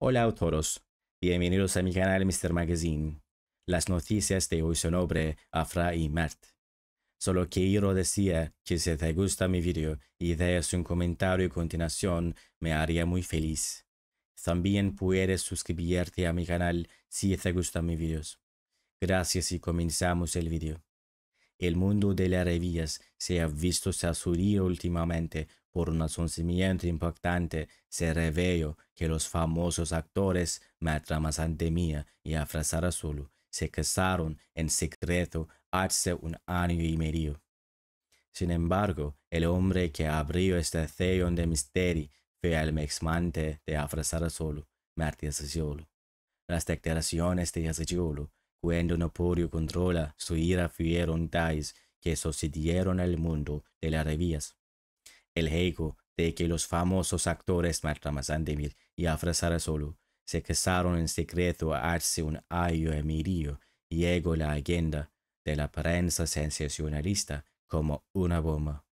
Hola autoros, bienvenidos a mi canal Mr. Magazine. Las noticias de hoy son sobre Afra y Mert. Solo quiero decir que si te gusta mi video y dejas un comentario a continuación, me haría muy feliz. También puedes suscribirte a mi canal si te gustan mis videos. Gracias y comenzamos el video. El mundo de las revillas se ha visto sacudido últimamente por un asuncimiento impactante, se reveló que los famosos actores Matra Mazandemia y Afra se casaron en secreto hace un año y medio. Sin embargo, el hombre que abrió este ceón de misterio fue el mexmante de Afra Sarasulu, Las declaraciones de Asayolo, cuando Noporio controla su ira fueron tales que sucedieron al mundo de las revías el ego de que los famosos actores Marta Demir y Afra Solo se casaron en secreto a hace un año emirio y ego la agenda de la prensa sensacionalista como una bomba.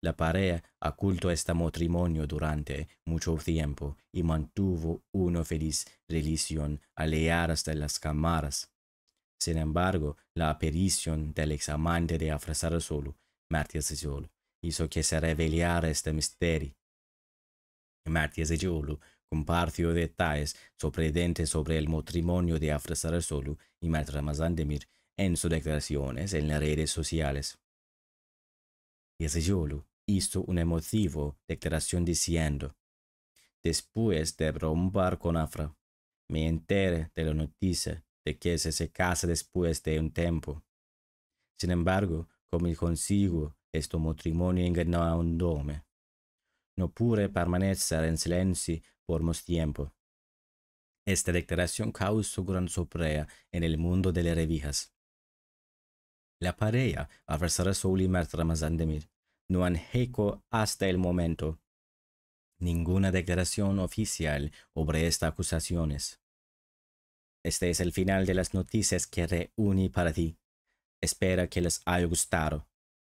La pareja ocultó este matrimonio durante mucho tiempo y mantuvo una feliz religión alejada de las cámaras. Sin embargo, la aparición del examante de Afrasar Solo, Martí Solo, hizo que se revelara este misterio. Martiezegulu compartió detalles sorprendentes sobre el matrimonio de Afra Sarasolu y Marta Ramazán Demir en sus declaraciones en las redes sociales. Yolo hizo una emotiva declaración diciendo, Después de romper con Afra, me enteré de la noticia de que se, se casa después de un tiempo. Sin embargo, como consigo esto matrimonio un No pude permanecer en silencio por más tiempo. Esta declaración causó gran sorpresa en el mundo de las revijas. La pareja abrazará su y No han hecho hasta el momento ninguna declaración oficial sobre estas acusaciones. Este es el final de las noticias que reuní para ti. Espero que les haya gustado.